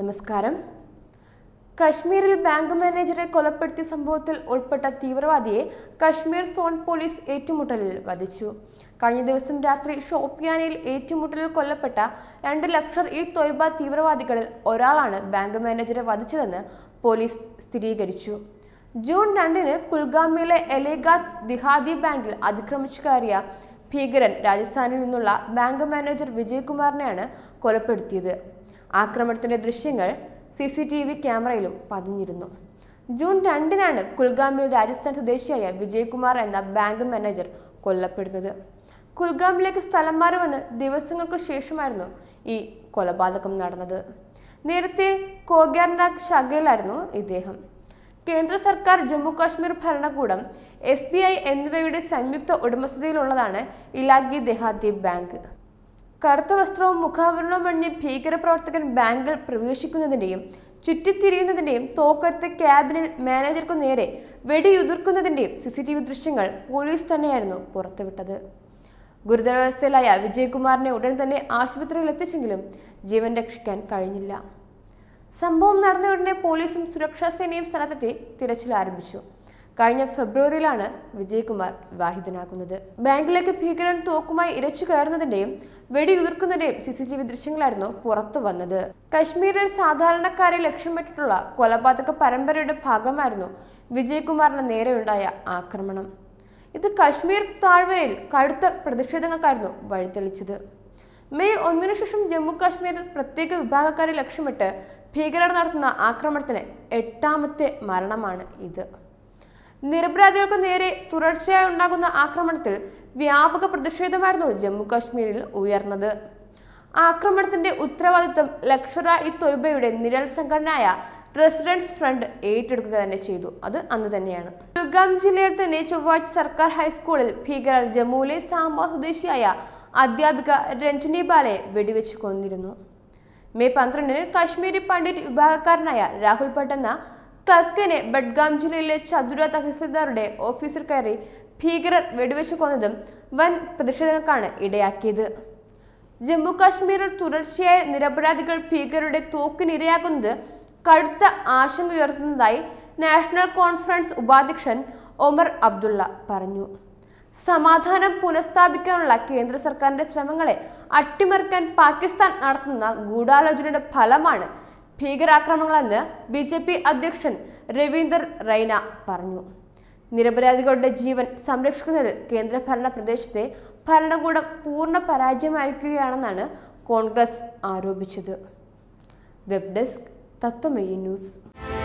നമസ്കാരം കശ്മീരിൽ ബാങ്ക് മാനേജരെ കൊലപ്പെടുത്തിയ സംഭവത്തിൽ ഉൾപ്പെട്ട തീവ്രവാദിയെ കശ്മീർ സോൺ പോലീസ് ഏറ്റുമുട്ടലിൽ വധിച്ചു കഴിഞ്ഞ ദിവസം രാത്രി ഷോപ്പിയാനിൽ ഏറ്റുമുട്ടലിൽ കൊല്ലപ്പെട്ട രണ്ട് ലക്ഷർ ഈ തൊയ്ബ തീവ്രവാദികളിൽ ഒരാളാണ് ബാങ്ക് മാനേജരെ വധിച്ചതെന്ന് പോലീസ് സ്ഥിരീകരിച്ചു ജൂൺ രണ്ടിന് കുൽഗാമിയിലെ എലേഗ ദിഹാദി ബാങ്കിൽ അതിക്രമിച്ചു കയറിയ ഭീകരൻ രാജസ്ഥാനിൽ നിന്നുള്ള ബാങ്ക് മാനേജർ വിജയ്കുമാറിനെയാണ് കൊലപ്പെടുത്തിയത് ആക്രമണത്തിന്റെ ദൃശ്യങ്ങൾ സി സി ടി വി ക്യാമറയിലും പതിഞ്ഞിരുന്നു ജൂൺ രണ്ടിനാണ് കുൽഗാമിൽ രാജസ്ഥാൻ സ്വദേശിയായ വിജയ്കുമാർ എന്ന ബാങ്ക് മാനേജർ കൊല്ലപ്പെടുന്നത് കുൽഗാമിലേക്ക് സ്ഥലം മാറുമെന്ന് ദിവസങ്ങൾക്ക് ശേഷമായിരുന്നു ഈ കൊലപാതകം നടന്നത് നേരത്തെ കോഗ്യാർനാഗ് ഷഗയിലായിരുന്നു ഇദ്ദേഹം കേന്ദ്ര സർക്കാർ ജമ്മു കാശ്മീർ ഭരണകൂടം എസ് ബി ഐ എന്നിവയുടെ സംയുക്ത ഉടമസ്ഥതയിലുള്ളതാണ് ഇലാഗി ദെഹാതി ബാങ്ക് കറുത്ത വസ്ത്രവും മുഖാവരണവും അണിഞ്ഞ് ഭീകരപ്രവർത്തകൻ ബാങ്കിൽ പ്രവേശിക്കുന്നതിൻ്റെയും ചുറ്റിത്തിരിയുന്നതിൻ്റെയും തോക്കെടുത്ത് ക്യാബിനിൽ മാനേജർക്കു നേരെ വെടിയുതിർക്കുന്നതിൻ്റെയും സി സി ടി വി ദൃശ്യങ്ങൾ പോലീസ് തന്നെയായിരുന്നു പുറത്തുവിട്ടത് ഗുരുതരാവസ്ഥയിലായ വിജയകുമാറിനെ ഉടൻ തന്നെ ആശുപത്രിയിൽ എത്തിച്ചെങ്കിലും ജീവൻ രക്ഷിക്കാൻ കഴിഞ്ഞില്ല സംഭവം നടന്ന ഉടനെ പോലീസും സുരക്ഷാ സേനയും സ്ഥലത്തെത്തി തിരച്ചിൽ ആരംഭിച്ചു കഴിഞ്ഞ ഫെബ്രുവരിയിലാണ് വിജയകുമാർ വിവാഹിതനാകുന്നത് ബാങ്കിലേക്ക് ഭീകരൻ തോക്കുമായി ഇരച്ചു കയറുന്നതിൻ്റെയും വെടിയുതിർക്കുന്നതിന്റെയും സി സി ടി വി ദൃശ്യങ്ങളായിരുന്നു പുറത്തു വന്നത് കശ്മീരിൽ സാധാരണക്കാരെ ലക്ഷ്യമിട്ടിട്ടുള്ള കൊലപാതക പരമ്പരയുടെ ഭാഗമായിരുന്നു വിജയകുമാറിന് നേരെയുണ്ടായ ആക്രമണം ഇത് കശ്മീർ താഴ്വരയിൽ കടുത്ത പ്രതിഷേധങ്ങൾക്കായിരുന്നു വഴിതെളിച്ചത് മെയ് ഒന്നിനു ശേഷം ജമ്മു കാശ്മീരിൽ പ്രത്യേക വിഭാഗക്കാരെ ലക്ഷ്യമിട്ട് ഭീകരർ നടത്തുന്ന ആക്രമണത്തിന് എട്ടാമത്തെ മരണമാണ് ഇത് നിരപരാധികൾക്ക് നേരെ തുടർച്ചയായി ഉണ്ടാകുന്ന ആക്രമണത്തിൽ വ്യാപക പ്രതിഷേധമായിരുന്നു ജമ്മു കാശ്മീരിൽ ഉയർന്നത് ആക്രമണത്തിന്റെ ഉത്തരവാദിത്വം ലക്ഷറ ഇ തൊയ്ബയുടെ നിഴൽ സംഘടനയായ റെസിഡൻസ് ഫ്രണ്ട് ഏറ്റെടുക്കുക തന്നെ ചെയ്തു അത് അന്ന് തന്നെയാണ് കുൽഗാം ജില്ലയിൽ തന്നെ ചൊവ്വാഴ്ച സർക്കാർ ഹൈസ്കൂളിൽ ഭീകരർ ജമ്മുവിലെ സാമ്പ സ്വദേശിയായ അധ്യാപിക രഞ്ജനി ബാലയെ വെടിവെച്ച് കൊന്നിരുന്നു മെയ് പന്ത്രണ്ടിന് കാശ്മീരി പണ്ഡിറ്റ് വിഭാഗക്കാരനായ രാഹുൽ ഭട്ട് എന്ന ക്ലർക്കിനെ ബഡ്ഗാം ജില്ലയിലെ ചതുര തഹസിൽദാറുടെ ഓഫീസിൽ കയറി ഭീകരർ വെടിവെച്ച് കൊന്നതും വൻ പ്രതിഷേധങ്ങൾക്കാണ് ഇടയാക്കിയത് ജമ്മു തുടർച്ചയായ നിരപരാധികൾ ഭീകരരുടെ തോക്കിനിരയാകുന്നത് കടുത്ത ആശങ്ക ഉയർത്തുന്നതായി നാഷണൽ കോൺഫറൻസ് ഉപാധ്യക്ഷൻ ഒമർ അബ്ദുള്ള പറഞ്ഞു സമാധാനം പുനഃസ്ഥാപിക്കാനുള്ള കേന്ദ്ര സർക്കാരിന്റെ ശ്രമങ്ങളെ അട്ടിമറിക്കാൻ പാകിസ്ഥാൻ നടത്തുന്ന ഗൂഢാലോചനയുടെ ഫലമാണ് ഭീകരാക്രമണങ്ങളെന്ന് ബി ജെ പി അധ്യക്ഷൻ രവീന്ദർ റൈന പറഞ്ഞു നിരപരാധികളുടെ ജീവൻ സംരക്ഷിക്കുന്നതിൽ കേന്ദ്രഭരണ പ്രദേശത്തെ ഭരണകൂടം പൂർണ്ണ പരാജയമായിരിക്കുകയാണെന്നാണ് കോൺഗ്രസ് ആരോപിച്ചത് വെബ് ഡെസ്ക് തത്വമയി ന്യൂസ്